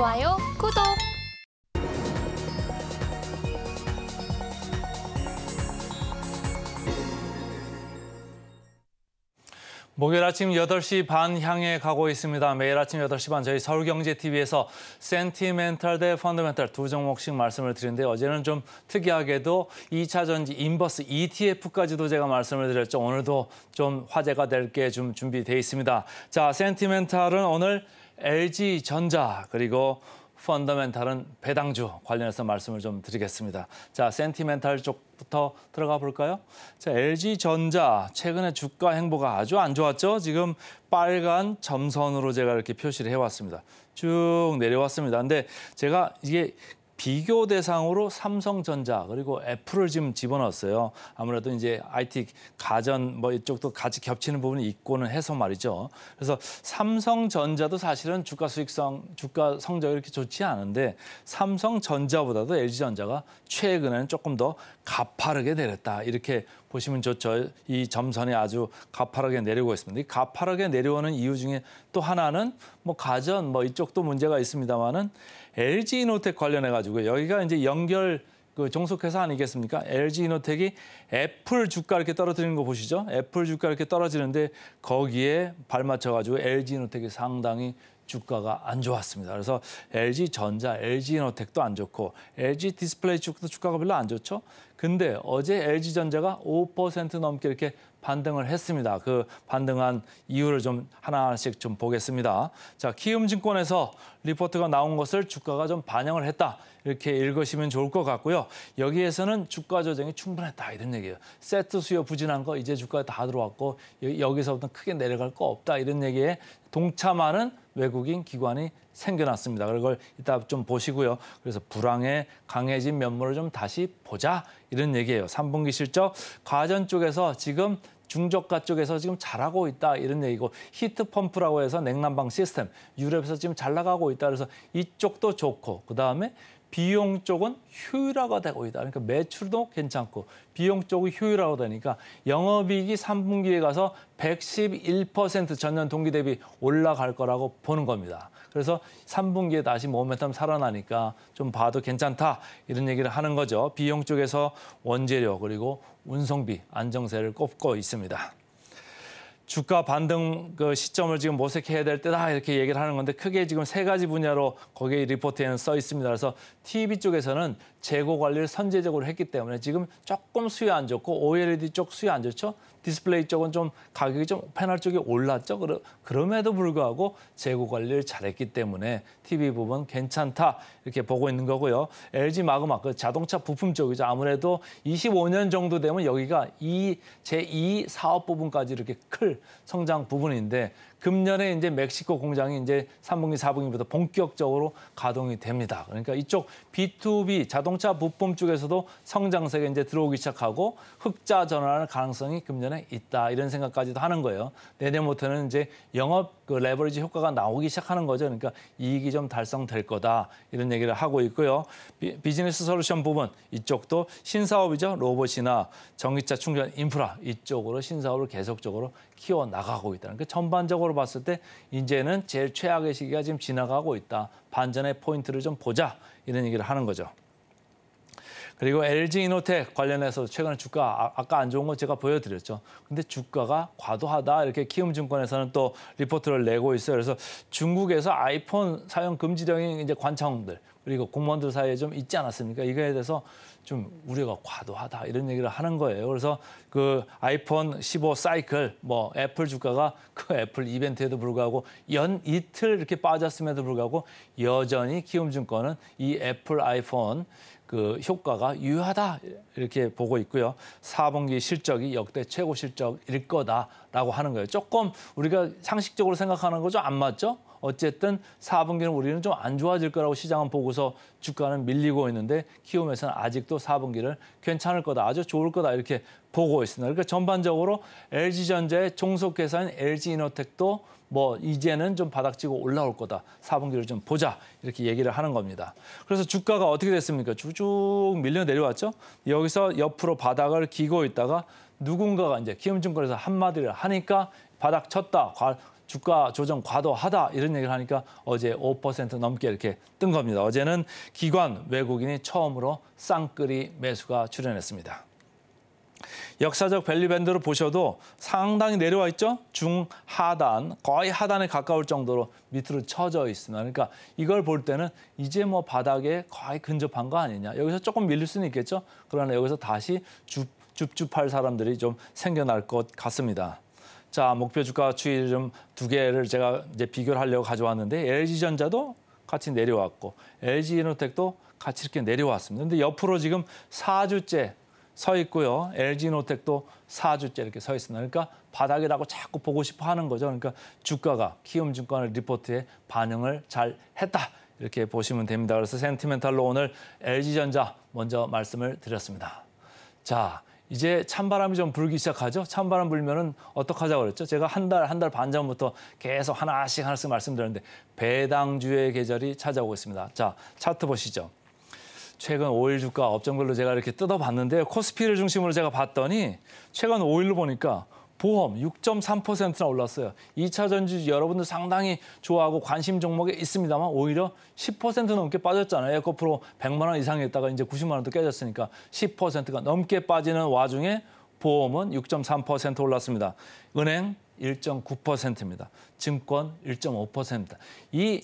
좋아요, 구독! 목요일 아침 8시 반 향해 가고 있습니다. 매일 아침 8시 반 저희 서울경제TV에서 센티멘탈 대 펀더멘탈 두 종목씩 말씀을 드리는데 어제는 좀 특이하게도 2차 전지 인버스 ETF까지도 제가 말씀을 드렸죠. 오늘도 좀 화제가 될 게 좀 준비돼 있습니다. 자, 센티멘탈은 오늘 LG전자 그리고 펀더멘탈은 배당주 관련해서 말씀을 좀 드리겠습니다. 자, 센티멘탈 쪽부터 들어가 볼까요? 자, LG전자 최근에 주가 행보가 아주 안 좋았죠. 지금 빨간 점선으로 제가 이렇게 표시를 해왔습니다. 쭉 내려왔습니다. 근데 제가 이게 비교 대상으로 삼성전자 그리고 애플을 지금 집어넣었어요. 아무래도 이제 IT 가전 뭐 이쪽도 같이 겹치는 부분이 있고는 해서 말이죠. 그래서 삼성전자도 사실은 주가 수익성, 주가 성적이 이렇게 좋지 않은데 삼성전자보다도 LG전자가 최근에는 조금 더 가파르게 내렸다. 이렇게 보시면 좋죠. 이 점선이 아주 가파르게 내려오고 있습니다. 이 가파르게 내려오는 이유 중에 또 하나는 뭐 가전 뭐 이쪽도 문제가 있습니다만은 LG 이노텍 관련해 가지고 여기가 이제 연결 그 종속회사 아니겠습니까? LG 이노텍이 애플 주가 이렇게 떨어뜨리는 거 보시죠? 애플 주가 이렇게 떨어지는데 거기에 발맞춰 가지고 LG 이노텍이 상당히 주가가 안 좋았습니다. 그래서 LG 전자, LG 이노텍도 안 좋고 LG 디스플레이 주가도 주가가 별로 안 좋죠. 근데 어제 LG전자가 5% 넘게 이렇게 반등을 했습니다. 그 반등한 이유를 좀 하나씩 좀 보겠습니다. 자, 키움증권에서 리포트가 나온 것을 주가가 좀 반영을 했다. 이렇게 읽으시면 좋을 것 같고요. 여기에서는 주가 조정이 충분했다. 이런 얘기예요. 세트 수요 부진한 거 이제 주가에 다 들어왔고 여기서부터 크게 내려갈 거 없다. 이런 얘기에 동참하는 외국인 기관이 생겨났습니다. 그걸 이따 좀 보시고요. 그래서 불황에 강해진 면모를 좀 다시 보자 이런 얘기예요. 3분기 실적 과전 쪽에서 지금 중저가 쪽에서 지금 잘하고 있다 이런 얘기고 히트 펌프라고 해서 냉난방 시스템 유럽에서 지금 잘 나가고 있다 그래서 이쪽도 좋고 그다음에 비용 쪽은 효율화가 되고 있다. 그러니까 매출도 괜찮고 비용 쪽이 효율화가 되니까 영업이익이 3분기에 가서 111% 전년 동기 대비 올라갈 거라고 보는 겁니다. 그래서 3분기에 다시 모멘텀 살아나니까 좀 봐도 괜찮다 이런 얘기를 하는 거죠. 비용 쪽에서 원재료 그리고 운송비 안정세를 꼽고 있습니다. 주가 반등 그 시점을 지금 모색해야 될 때다 이렇게 얘기를 하는 건데 크게 지금 세 가지 분야로 거기에 리포트에는 써 있습니다. 그래서 TV 쪽에서는 재고 관리를 선제적으로 했기 때문에 지금 조금 수요 안 좋고 OLED 쪽 수요 안 좋죠. 디스플레이 쪽은 좀 가격이 좀 패널 쪽이 올랐죠. 그럼에도 불구하고 재고 관리를 잘했기 때문에 TV 부분 괜찮다 이렇게 보고 있는 거고요. LG 마그마 그 자동차 부품 쪽이죠. 아무래도 25년 정도 되면 여기가 이 제2 사업 부분까지 이렇게 클 성장 부분인데 금년에 이제 멕시코 공장이 이제 3분기, 4분기부터 본격적으로 가동이 됩니다. 그러니까 이쪽 B2B 자동차 부품 쪽에서도 성장세가 이제 들어오기 시작하고 흑자 전환할 가능성이 금년에 있다. 이런 생각까지도 하는 거예요. 내년부터는 이제 영업 그 레버리지 효과가 나오기 시작하는 거죠. 그러니까 이익이 좀 달성될 거다. 이런 얘기를 하고 있고요. 비, 비즈니스 솔루션 부분 이쪽도 신사업이죠. 로봇이나 전기차 충전 인프라 이쪽으로 신사업을 계속적으로 키워 나가고 있다. 그러니까 전반적으로 전반으로 봤을 때 이제는 제일 최악의 시기가 지금 지나가고 있다. 반전의 포인트를 좀 보자 이런 얘기를 하는 거죠. 그리고 LG 이노텍 관련해서 최근에 주가 아, 아까 안 좋은 거 제가 보여드렸죠. 근데 주가가 과도하다 이렇게 키움증권에서는 또 리포트를 내고 있어요. 그래서 중국에서 아이폰 사용 금지령이 이제 관청들 그리고 공무원들 사이에 좀 있지 않았습니까? 이거에 대해서 좀 우려가 과도하다 이런 얘기를 하는 거예요. 그래서 그 아이폰 15 사이클 뭐 애플 주가가 그 애플 이벤트에도 불구하고 연 이틀 이렇게 빠졌음에도 불구하고 여전히 키움증권은 이 애플 아이폰 그 효과가 유효하다 이렇게 보고 있고요. 4분기 실적이 역대 최고 실적일 거다라고 하는 거예요. 조금 우리가 상식적으로 생각하는 거죠. 안 맞죠? 어쨌든 4분기는 우리는 좀 안 좋아질 거라고 시장은 보고서 주가는 밀리고 있는데 키움에서는 아직도 4분기를 괜찮을 거다, 아주 좋을 거다 이렇게 보고 있습니다. 그러니까 전반적으로 LG전자의 종속회사인 LG이노텍도 뭐 이제는 좀 바닥치고 올라올 거다. 4분기를 좀 보자. 이렇게 얘기를 하는 겁니다. 그래서 주가가 어떻게 됐습니까? 쭉쭉 밀려 내려왔죠. 여기서 옆으로 바닥을 기고 있다가 누군가가 이제 기움증권에서 한마디를 하니까 바닥 쳤다. 과, 주가 조정 과도하다 이런 얘기를 하니까 어제 5% 넘게 이렇게 뜬 겁니다. 어제는 기관 외국인이 처음으로 쌍끌이 매수가 출현했습니다. 역사적 밸류밴드로 보셔도 상당히 내려와 있죠. 중하단, 거의 하단에 가까울 정도로 밑으로 쳐져 있습니다. 그러니까 이걸 볼 때는 이제 뭐 바닥에 거의 근접한 거 아니냐. 여기서 조금 밀릴 수는 있겠죠. 그러나 여기서 다시 주 줍줍할 사람들이 좀 생겨날 것 같습니다. 자, 목표 주가 추이를 좀 두 개를 제가 이제 비교를 하려고 가져왔는데 LG전자도 같이 내려왔고 LG이노텍도 같이 이렇게 내려왔습니다. 근데 옆으로 지금 4주째 서 있고요. LG노텍도 4주째 이렇게 서 있습니다. 그러니까 바닥이라고 자꾸 보고 싶어 하는 거죠. 그러니까 주가가 키움 증권의 리포트에 반응을 잘 했다. 이렇게 보시면 됩니다. 그래서 센티멘탈로 오늘 LG전자 먼저 말씀을 드렸습니다. 자, 이제 찬바람이 좀 불기 시작하죠. 찬바람 불면은 어떡하자고 그랬죠. 제가 한 달 한 달 반 전부터 계속 하나씩 하나씩 말씀드렸는데 배당주의 계절이 찾아오고 있습니다. 자, 차트 보시죠. 최근 5일 주가 업종별로 제가 이렇게 뜯어봤는데요. 코스피를 중심으로 제가 봤더니 최근 5일로 보니까 보험 6.3%나 올랐어요. 2차 전지 여러분들 상당히 좋아하고 관심 종목에 있습니다만 오히려 10% 넘게 빠졌잖아요. 에코프로 100만 원 이상 했다가 이제 90만 원도 깨졌으니까 10%가 넘게 빠지는 와중에 보험은 6.3% 올랐습니다. 은행 1.9%입니다. 증권 1.5%. 이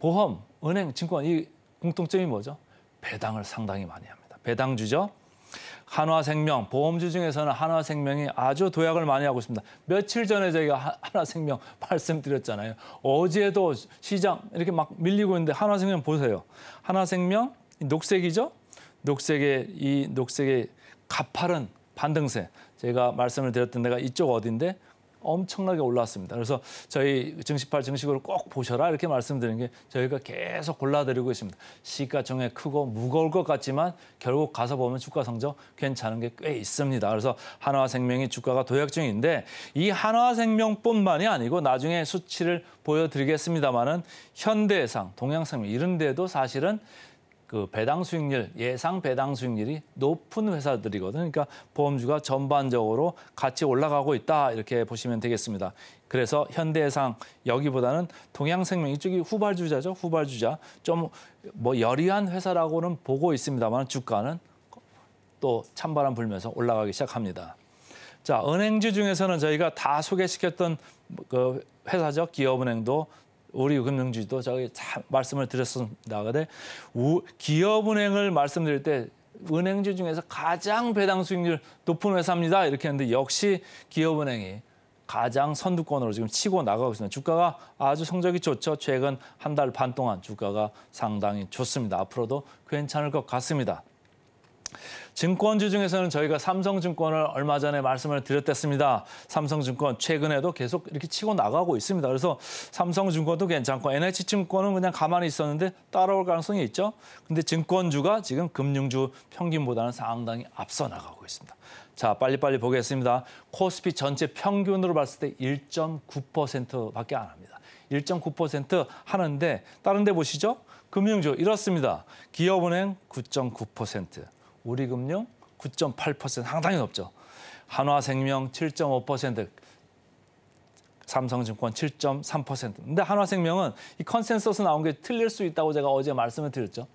보험, 은행, 증권 이 공통점이 뭐죠? 배당을 상당히 많이 합니다. 배당주죠. 한화생명 보험주 중에서는 한화생명이 아주 도약을 많이 하고 있습니다. 며칠 전에 저희가 한화생명 말씀드렸잖아요. 어제도 시장 이렇게 막 밀리고 있는데 한화생명 보세요. 한화생명 녹색이죠? 녹색의 이 녹색의 가파른 반등세. 제가 말씀을 드렸던 데가 이쪽 어딘데 엄청나게 올랐습니다. 그래서 저희 증시팔 증식으로 꼭 보셔라 이렇게 말씀드리는 게 저희가 계속 골라드리고 있습니다. 시가총액 크고 무거울 것 같지만 결국 가서 보면 주가 성적 괜찮은 게 꽤 있습니다. 그래서 한화생명이 주가가 도약 중인데 이 한화생명뿐만이 아니고 나중에 수치를 보여드리겠습니다만은 현대상, 해 동양생명 이런 데도 사실은 그 배당 수익률, 예상 배당 수익률이 높은 회사들이거든요. 그러니까 보험주가 전반적으로 같이 올라가고 있다 이렇게 보시면 되겠습니다. 그래서 현대해상 여기보다는 동양생명 이쪽이 후발주자죠. 후발주자. 좀 뭐 여리한 회사라고는 보고 있습니다만 주가는 또 찬바람 불면서 올라가기 시작합니다. 자, 은행주 중에서는 저희가 다 소개시켰던 그회사적 기업은행도 우리 금융주도 저기 말씀을 드렸습니다. 근데 기업은행을 말씀드릴 때 은행주 중에서 가장 배당 수익률 높은 회사입니다. 이렇게 했는데 역시 기업은행이 가장 선두권으로 지금 치고 나가고 있습니다. 주가가 아주 성적이 좋죠. 최근 한 달 반 동안 주가가 상당히 좋습니다. 앞으로도 괜찮을 것 같습니다. 증권주 중에서는 저희가 삼성증권을 얼마 전에 말씀을 드렸댔습니다. 삼성증권 최근에도 계속 이렇게 치고 나가고 있습니다. 그래서 삼성증권도 괜찮고 NH증권은 그냥 가만히 있었는데 따라올 가능성이 있죠. 근데 증권주가 지금 금융주 평균보다는 상당히 앞서 나가고 있습니다. 자, 빨리빨리 보겠습니다. 코스피 전체 평균으로 봤을 때 1.9%밖에 안 합니다. 1.9% 하는데 다른 데 보시죠. 금융주 이렇습니다. 기업은행 9.9%, 우리금융 9.8% 상당히 높죠. 한화생명 7.5%, 삼성증권 7.3%. 근데 한화생명은 이 컨센서스 나온 게 틀릴 수 있다고 제가 어제 말씀을 드렸죠.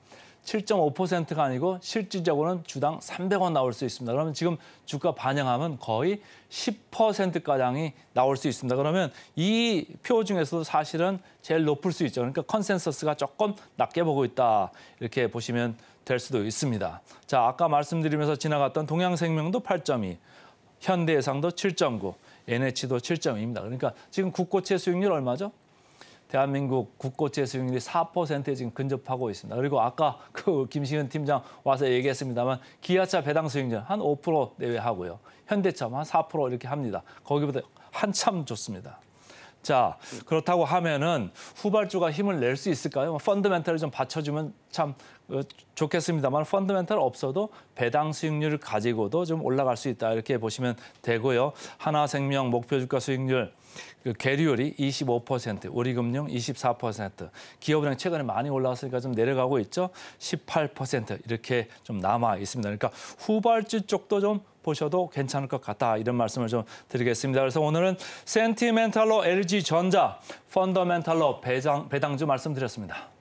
7.5%가 아니고 실질적으로는 주당 300원 나올 수 있습니다. 그러면 지금 주가 반영하면 거의 10%가량이 나올 수 있습니다. 그러면 이 표 중에서도 사실은 제일 높을 수 있죠. 그러니까 컨센서스가 조금 낮게 보고 있다. 이렇게 보시면 될 수도 있습니다. 자, 아까 말씀드리면서 지나갔던 동양생명도 8.2, 현대해상도 7.9, NH도 7.2입니다. 그러니까 지금 국고채 수익률 얼마죠? 대한민국 국고채 수익률이 4%에 지금 근접하고 있습니다. 그리고 아까 그 김시현 팀장 와서 얘기했습니다만 기아차 배당 수익률 한 5% 내외하고요. 현대차만 한4% 이렇게 합니다. 거기보다 한참 좋습니다. 자, 그렇다고 하면은 후발주가 힘을 낼 수 있을까요? 뭐 펀드멘탈을 좀 받쳐주면 참 어, 좋겠습니다만 펀드멘탈 없어도 배당 수익률을 가지고도 좀 올라갈 수 있다 이렇게 보시면 되고요. 하나생명 목표 주가 수익률 그 계류율이 25%, 우리금융 24%, 기업은행 최근에 많이 올라왔으니까 좀 내려가고 있죠. 18% 이렇게 좀 남아 있습니다. 그러니까 후발주 쪽도 좀 보셔도 괜찮을 것 같다 이런 말씀을 좀 드리겠습니다. 그래서 오늘은 센티멘탈로 LG전자, 펀더멘탈로 배당, 배당주 말씀드렸습니다.